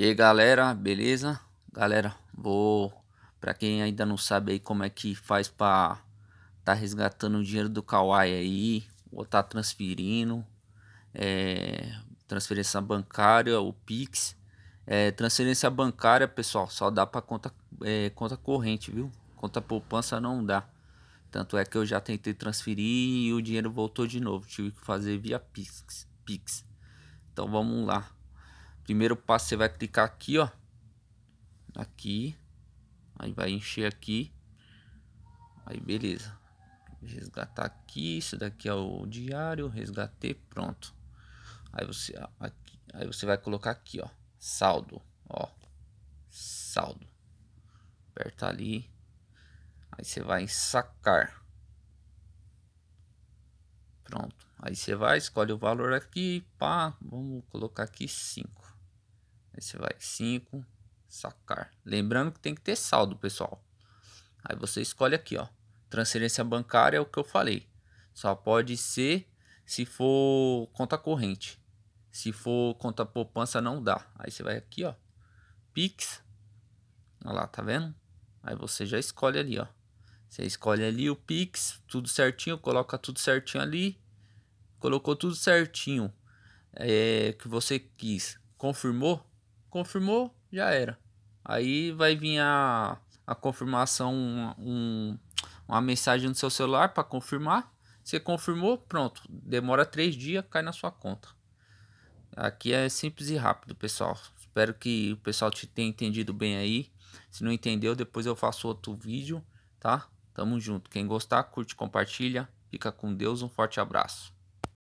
E aí galera, beleza? Galera, vou para quem ainda não sabe aí como é que faz para tá resgatando o dinheiro do Kawai aí, ou tá transferindo, é, transferência bancária, o Pix, é, transferência bancária, pessoal, só dá para conta é, conta corrente, viu? Conta poupança não dá. Tanto é que eu já tentei transferir e o dinheiro voltou de novo, tive que fazer via Pix, Pix. Então vamos lá. Primeiro passo, você vai clicar aqui, ó. Aqui. Aí vai encher aqui. Aí, beleza. Resgatar aqui. Isso daqui é o diário. Resgatei. Pronto. Aí você, aqui, aí você vai colocar aqui, ó. Saldo. Ó. Saldo. Aperta ali. Aí você vai em sacar. Pronto. Aí você vai, escolhe o valor aqui, pá, vamos colocar aqui 5. Aí você vai 5, sacar. Lembrando que tem que ter saldo, pessoal. Aí você escolhe aqui, ó. Transferência bancária é o que eu falei. Só pode ser se for conta corrente. Se for conta poupança, não dá. Aí você vai aqui, ó. Pix. Olha lá, tá vendo? Aí você já escolhe ali, ó. Você escolhe ali o Pix, tudo certinho, coloca tudo certinho ali. Colocou tudo certinho é, que você quis. Confirmou? confirmou, já era. Aí vai vir a, a confirmação, um, uma mensagem no seu celular para confirmar. Você confirmou, pronto. Demora três dias, cai na sua conta. Aqui é simples e rápido, pessoal. Espero que o pessoal te tenha entendido bem aí. Se não entendeu, depois eu faço outro vídeo, tá? Tamo junto. Quem gostar, curte, compartilha. Fica com Deus. Um forte abraço.